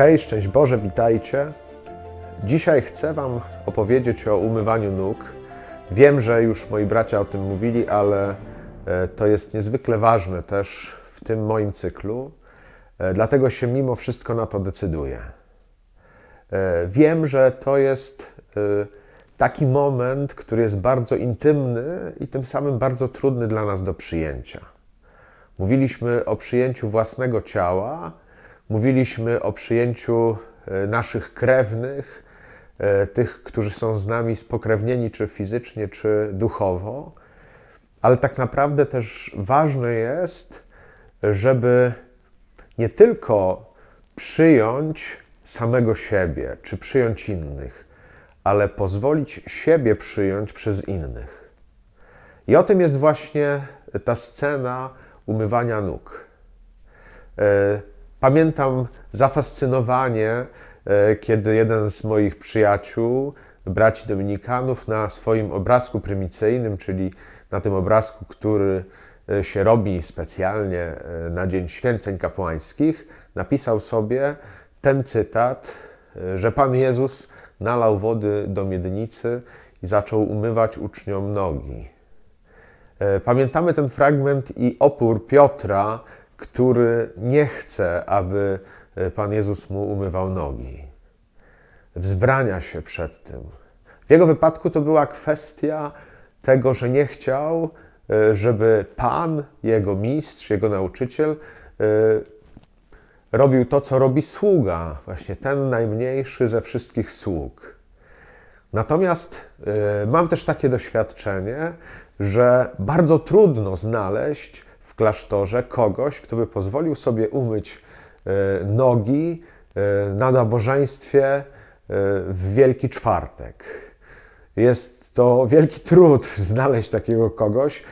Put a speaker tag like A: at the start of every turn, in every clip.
A: Hej, szczęść Boże, witajcie. Dzisiaj chcę Wam opowiedzieć o umywaniu nóg. Wiem, że już moi bracia o tym mówili, ale e, to jest niezwykle ważne też w tym moim cyklu, e, dlatego się mimo wszystko na to decyduję. E, wiem, że to jest taki moment, który jest bardzo intymny i tym samym bardzo trudny dla nas do przyjęcia. Mówiliśmy o przyjęciu własnego ciała Mówiliśmy o przyjęciu e, naszych krewnych, e, tych, którzy są z nami spokrewnieni czy fizycznie, czy duchowo, ale tak naprawdę też ważne jest, żeby nie tylko przyjąć samego siebie, czy przyjąć innych, ale pozwolić siebie przyjąć przez innych. I o tym jest właśnie ta scena umywania nóg. E, Pamiętam zafascynowanie, e, kiedy jeden z moich przyjaciół, braci Dominikanów, na swoim obrazku prymicyjnym, czyli na tym obrazku, który e, się robi specjalnie e, na Dzień Święceń Kapłańskich, napisał sobie ten cytat, że Pan Jezus nalał wody do miednicy i zaczął umywać uczniom nogi. Pamiętamy ten fragment i opór Piotra, który nie chce, aby e, Pan Jezus mu umywał nogi. Wzbrania się przed tym. W jego wypadku to była kwestia tego, że nie chciał, e, żeby Pan, jego mistrz, jego nauczyciel e, robił to, co robi sługa, właśnie ten najmniejszy ze wszystkich sług. Natomiast mam też takie doświadczenie, że bardzo trudno znaleźć klasztorze kogoś, kto by pozwolił sobie umyć e, nogi e, na nabożeństwie e, w Wielki Czwartek. Jest to wielki trud znaleźć takiego kogoś,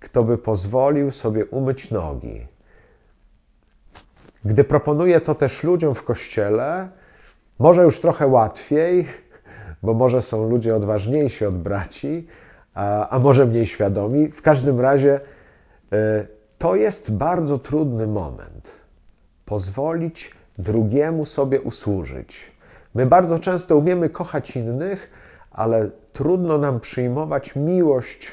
A: kto by pozwolił sobie umyć nogi. Gdy proponuję to też ludziom w kościele, może już trochę łatwiej, bo może są ludzie odważniejsi od braci, a, a może mniej świadomi. W każdym razie to jest bardzo trudny moment. Pozwolić drugiemu sobie usłużyć. My bardzo często umiemy kochać innych, ale trudno nam przyjmować miłość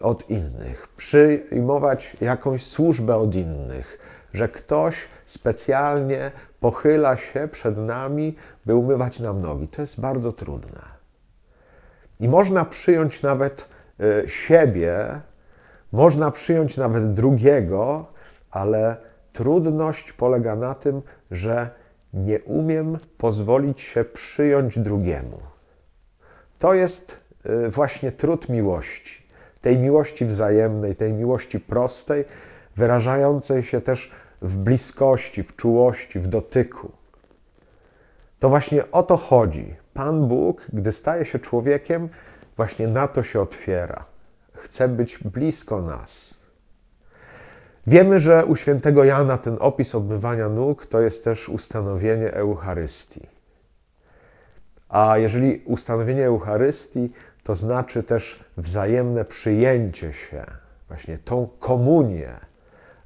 A: od innych, przyjmować jakąś służbę od innych, że ktoś specjalnie pochyla się przed nami, by umywać nam nogi. To jest bardzo trudne. I można przyjąć nawet y, siebie można przyjąć nawet drugiego, ale trudność polega na tym, że nie umiem pozwolić się przyjąć drugiemu. To jest y, właśnie trud miłości, tej miłości wzajemnej, tej miłości prostej, wyrażającej się też w bliskości, w czułości, w dotyku. To właśnie o to chodzi. Pan Bóg, gdy staje się człowiekiem, właśnie na to się otwiera chce być blisko nas. Wiemy, że u świętego Jana ten opis obmywania nóg to jest też ustanowienie Eucharystii. A jeżeli ustanowienie Eucharystii, to znaczy też wzajemne przyjęcie się, właśnie tą komunię.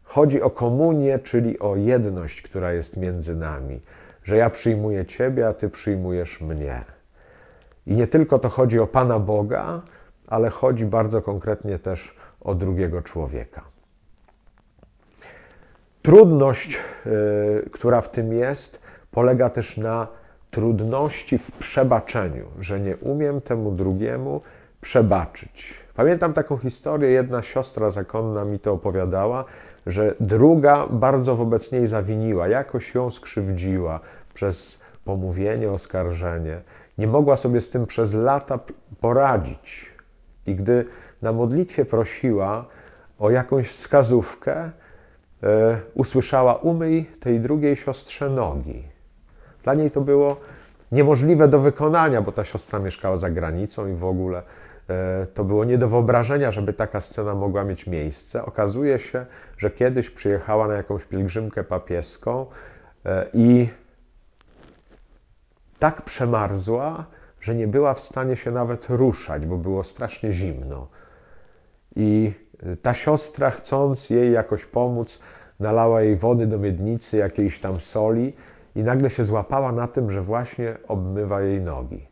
A: Chodzi o komunię, czyli o jedność, która jest między nami, że ja przyjmuję Ciebie, a Ty przyjmujesz mnie. I nie tylko to chodzi o Pana Boga, ale chodzi bardzo konkretnie też o drugiego człowieka. Trudność, e, która w tym jest, polega też na trudności w przebaczeniu, że nie umiem temu drugiemu przebaczyć. Pamiętam taką historię, jedna siostra zakonna mi to opowiadała, że druga bardzo wobec niej zawiniła, jakoś ją skrzywdziła przez pomówienie, oskarżenie. Nie mogła sobie z tym przez lata poradzić. I gdy na modlitwie prosiła o jakąś wskazówkę, e, usłyszała: Umyj tej drugiej siostrze nogi. Dla niej to było niemożliwe do wykonania, bo ta siostra mieszkała za granicą i w ogóle e, to było nie do wyobrażenia, żeby taka scena mogła mieć miejsce. Okazuje się, że kiedyś przyjechała na jakąś pielgrzymkę papieską e, i tak przemarzła, że nie była w stanie się nawet ruszać, bo było strasznie zimno. I y, ta siostra, chcąc jej jakoś pomóc, nalała jej wody do miednicy, jakiejś tam soli, i nagle się złapała na tym, że właśnie obmywa jej nogi.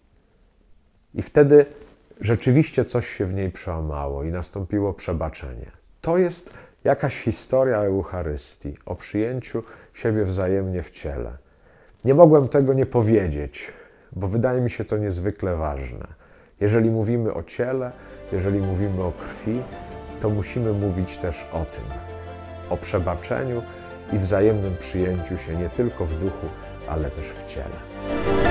A: I wtedy rzeczywiście coś się w niej przełamało i nastąpiło przebaczenie. To jest jakaś historia Eucharystii o przyjęciu siebie wzajemnie w ciele. Nie mogłem tego nie powiedzieć, bo wydaje mi się to niezwykle ważne. Jeżeli mówimy o ciele, jeżeli mówimy o krwi, to musimy mówić też o tym, o przebaczeniu i wzajemnym przyjęciu się nie tylko w duchu, ale też w ciele.